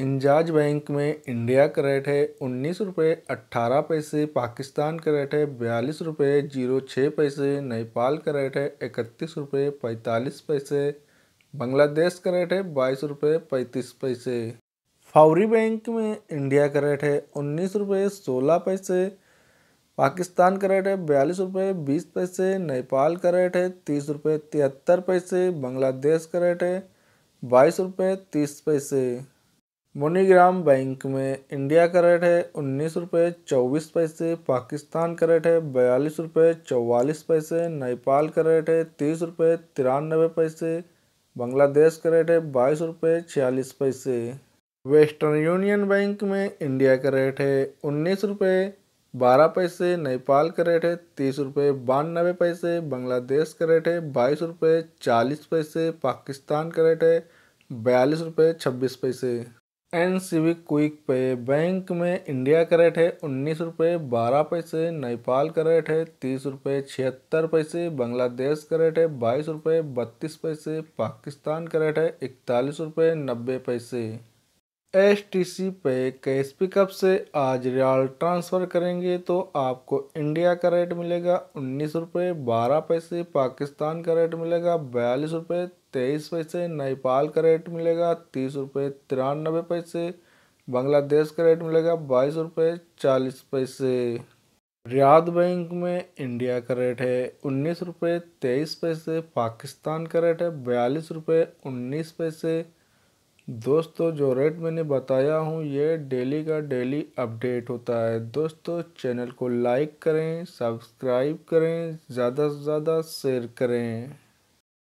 इंजाज bank में India का rate है उन्नीस रुपये अट्ठारह पैसे पाकिस्तान का रेट है बयालीस रुपये जीरो छः पैसे नेपाल का रेट है इकतीस रुपये पैंतालीस पैसे बांग्लादेश का रेट है बाईस रुपये पैंतीस पैसे फावरी बैंक में इंडिया का रेट है उन्नीस रुपये सोलह पैसे पाकिस्तान का रेट है बयालीस रुपये बीस पैसे नेपाल का रेट है तीस रुपये तिहत्तर पैसे बांग्लादेश का रेट है बाईस रुपये तीस पैसे मोनीग्राम बैंक में इंडिया का रेट है उन्नीस रुपये चौबीस पैसे पाकिस्तान का रेट है बयालीस रुपये चौवालीस पैसे नेपाल का रेट है तीस रुपये तिरानबे पैसे बांग्लादेश का रेट है बाईस रुपये छियालीस पैसे वेस्टर्न यूनियन बैंक में इंडिया का रेट है उन्नीस रुपये बारह पैसे नेपाल का रेट है तीस रुपये बानबे पैसे बांग्लादेश का रेट है बाईस रुपये चालीस पैसे पाकिस्तान का रेट है बयालीस रुपये छब्बीस पैसे N civic quick pay bank में इंडिया का रेट है उन्नीस रुपये बारह पैसे नेपाल का रेट है तीस रुपये छिहत्तर पैसे बांग्लादेश का रेट है बाईस रुपये बत्तीस पैसे पाकिस्तान का रेट है इकतालीस रुपये नब्बे पैसे एस टी सी पे कैश पिकअप से आज रियाल ट्रांसफ़र करेंगे तो आपको इंडिया का रेट मिलेगा उन्नीस रुपये बारह पैसे पाकिस्तान का रेट मिलेगा बयालीस रुपये तेईस पैसे नेपाल का रेट मिलेगा तीस रुपये तिरानबे पैसे बांग्लादेश का रेट मिलेगा बाईस रुपये चालीस पैसे रियाद बैंक में इंडिया का रेट है उन्नीस रुपये तेईस पैसे पाकिस्तान का रेट है बयालीस रुपये उन्नीस पैसे दोस्तों जो रेट मैंने बताया हूँ ये डेली का डेली अपडेट होता है दोस्तों चैनल को लाइक करें सब्सक्राइब करें ज़्यादा से ज़्यादा शेयर करें